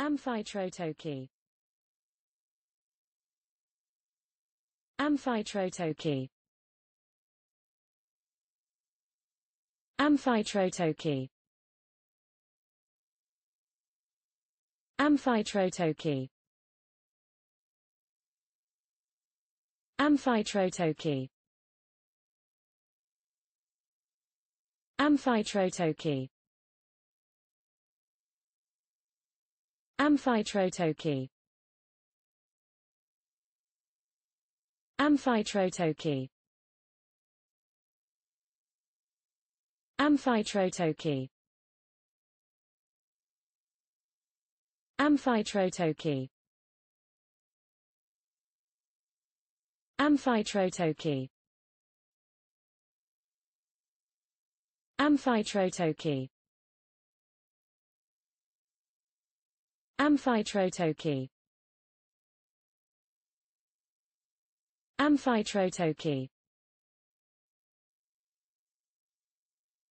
Amphitrotoki Amphitrotoki Amphitrotoki Amphitrotoki Amphitrotoki Amphitrotoki Amphitrotoki Amphitrotoki Amphitrotoki Amphitrotoki Amphitrotoki Amphitrotoki Amphitrotoki Amphitrotoki